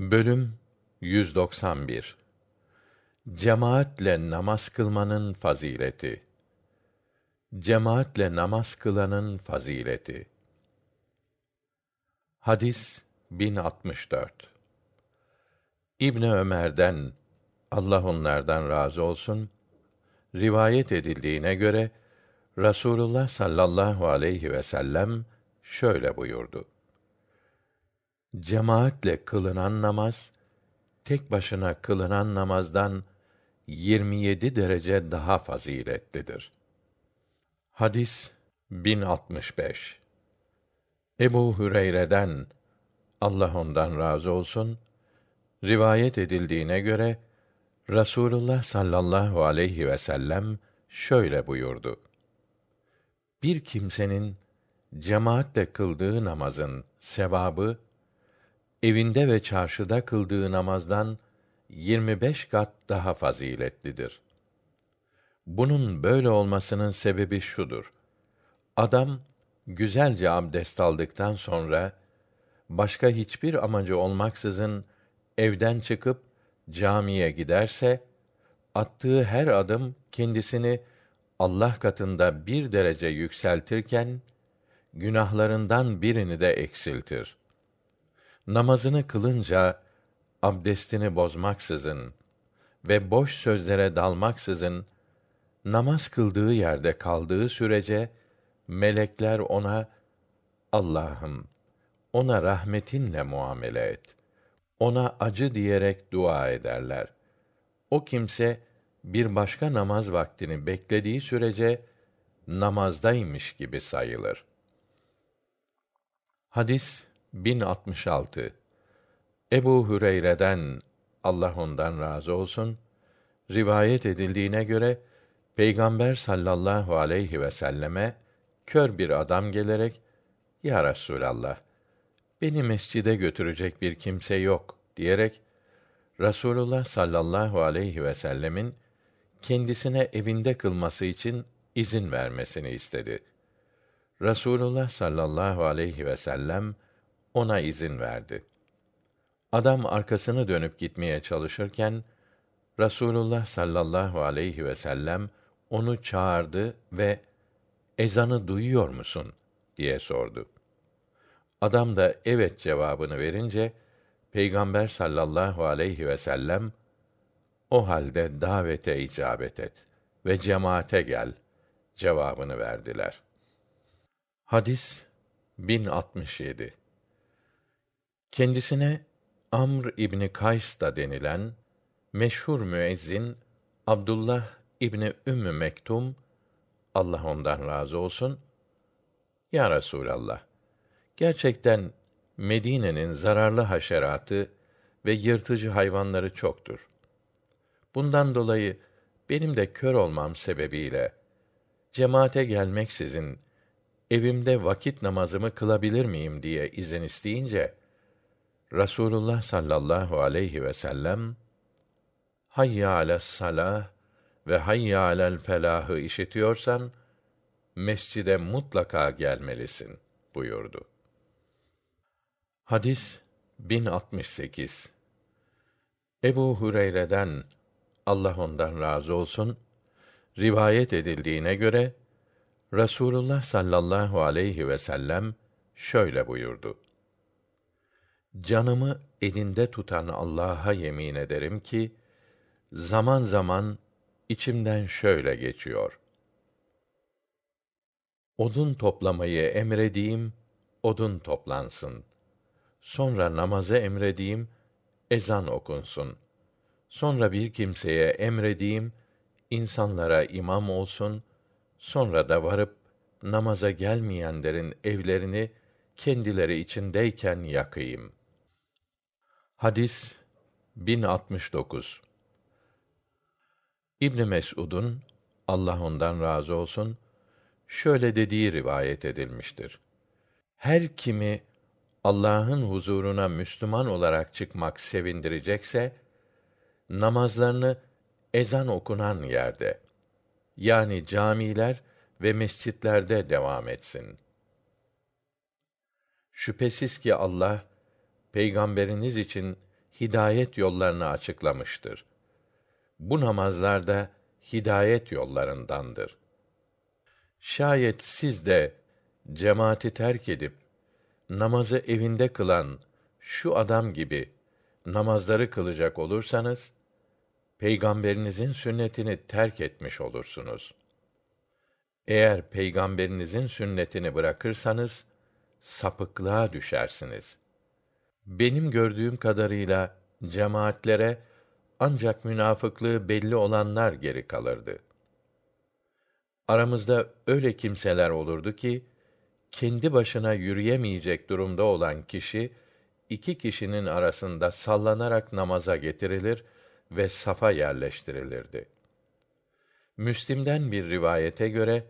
Bölüm 191 Cemaatle namaz kılmanın fazileti Cemaatle namaz kılanın fazileti Hadis 1064 İbn Ömer'den Allah onlardan razı olsun rivayet edildiğine göre Rasulullah sallallahu aleyhi ve sellem şöyle buyurdu cemaatle kılınan namaz tek başına kılınan namazdan 27 derece daha faziletlidir. Hadis 1065. Ebu Hüreyre'den Allah ondan razı olsun rivayet edildiğine göre Rasulullah sallallahu aleyhi ve sellem şöyle buyurdu. Bir kimsenin cemaatle kıldığı namazın sevabı evinde ve çarşıda kıldığı namazdan 25 kat daha faziletlidir. Bunun böyle olmasının sebebi şudur. Adam güzelce abdest aldıktan sonra başka hiçbir amacı olmaksızın evden çıkıp camiye giderse attığı her adım kendisini Allah katında bir derece yükseltirken günahlarından birini de eksiltir namazını kılınca abdestini bozmaksızın ve boş sözlere dalmaksızın namaz kıldığı yerde kaldığı sürece melekler ona Allah'ım ona rahmetinle muamele et. Ona acı diyerek dua ederler. O kimse bir başka namaz vaktini beklediği sürece namazdaymış gibi sayılır. Hadis 1066 Ebu Hüreyre'den Allah ondan razı olsun rivayet edildiğine göre Peygamber sallallahu aleyhi ve selleme kör bir adam gelerek Ya Resulallah beni mescide götürecek bir kimse yok diyerek Rasulullah sallallahu aleyhi ve sellemin kendisine evinde kılması için izin vermesini istedi. Rasulullah sallallahu aleyhi ve sellem ona izin verdi. Adam arkasını dönüp gitmeye çalışırken Rasulullah sallallahu aleyhi ve sellem onu çağırdı ve ezanı duyuyor musun diye sordu. Adam da evet cevabını verince Peygamber sallallahu aleyhi ve sellem o halde davete icabet et ve cemaate gel cevabını verdiler. Hadis 1067 Kendisine Amr İbni Kays da denilen meşhur müezzin Abdullah İbni Ümmü Mektum Allah ondan razı olsun. Ya Resulallah, gerçekten Medine'nin zararlı haşeratı ve yırtıcı hayvanları çoktur. Bundan dolayı benim de kör olmam sebebiyle cemaate gelmeksizin evimde vakit namazımı kılabilir miyim diye izin isteyince Rasulullah sallallahu aleyhi ve sellem hayya alas salah ve hayya alel felahı işitiyorsan mescide mutlaka gelmelisin buyurdu. Hadis 1068 Ebu Hureyre'den Allah ondan razı olsun rivayet edildiğine göre Rasulullah sallallahu aleyhi ve sellem şöyle buyurdu. Canımı elinde tutan Allah'a yemin ederim ki zaman zaman içimden şöyle geçiyor. Odun toplamayı emrediğim odun toplansın. Sonra namazı emrediğim ezan okunsun. Sonra bir kimseye emrediğim insanlara imam olsun. Sonra da varıp namaza gelmeyenlerin evlerini kendileri içindeyken yakayım.'' Hadis 1069. İbn Mes'ud'un Allah ondan razı olsun şöyle dediği rivayet edilmiştir. Her kimi Allah'ın huzuruna Müslüman olarak çıkmak sevindirecekse namazlarını ezan okunan yerde yani camiler ve mescitlerde devam etsin. Şüphesiz ki Allah peygamberiniz için hidayet yollarını açıklamıştır. Bu namazlar da hidayet yollarındandır. Şayet siz de cemaati terk edip namazı evinde kılan şu adam gibi namazları kılacak olursanız peygamberinizin sünnetini terk etmiş olursunuz. Eğer peygamberinizin sünnetini bırakırsanız sapıklığa düşersiniz.'' Benim gördüğüm kadarıyla cemaatlere ancak münafıklığı belli olanlar geri kalırdı. Aramızda öyle kimseler olurdu ki kendi başına yürüyemeyecek durumda olan kişi iki kişinin arasında sallanarak namaza getirilir ve safa yerleştirilirdi. Müslim'den bir rivayete göre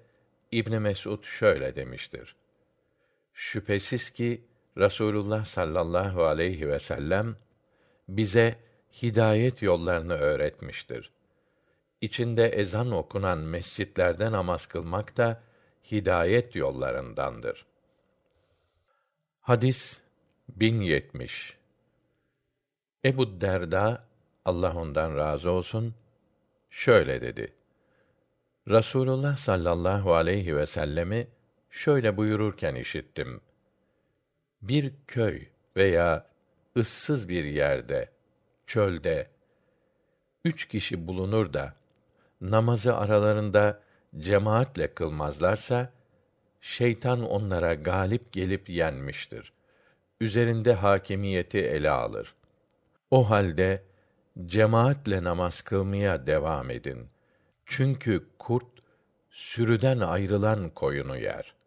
İbn Mesud şöyle demiştir. Şüphesiz ki Rasulullah sallallahu aleyhi ve sellem bize hidayet yollarını öğretmiştir. İçinde ezan okunan mescitlerde namaz kılmak da hidayet yollarındandır. Hadis 1070 Ebu Derda Allah ondan razı olsun şöyle dedi. Rasulullah sallallahu aleyhi ve sellemi şöyle buyururken işittim bir köy veya ıssız bir yerde, çölde üç kişi bulunur da namazı aralarında cemaatle kılmazlarsa şeytan onlara galip gelip yenmiştir. Üzerinde hakimiyeti ele alır. O halde cemaatle namaz kılmaya devam edin. Çünkü kurt sürüden ayrılan koyunu yer.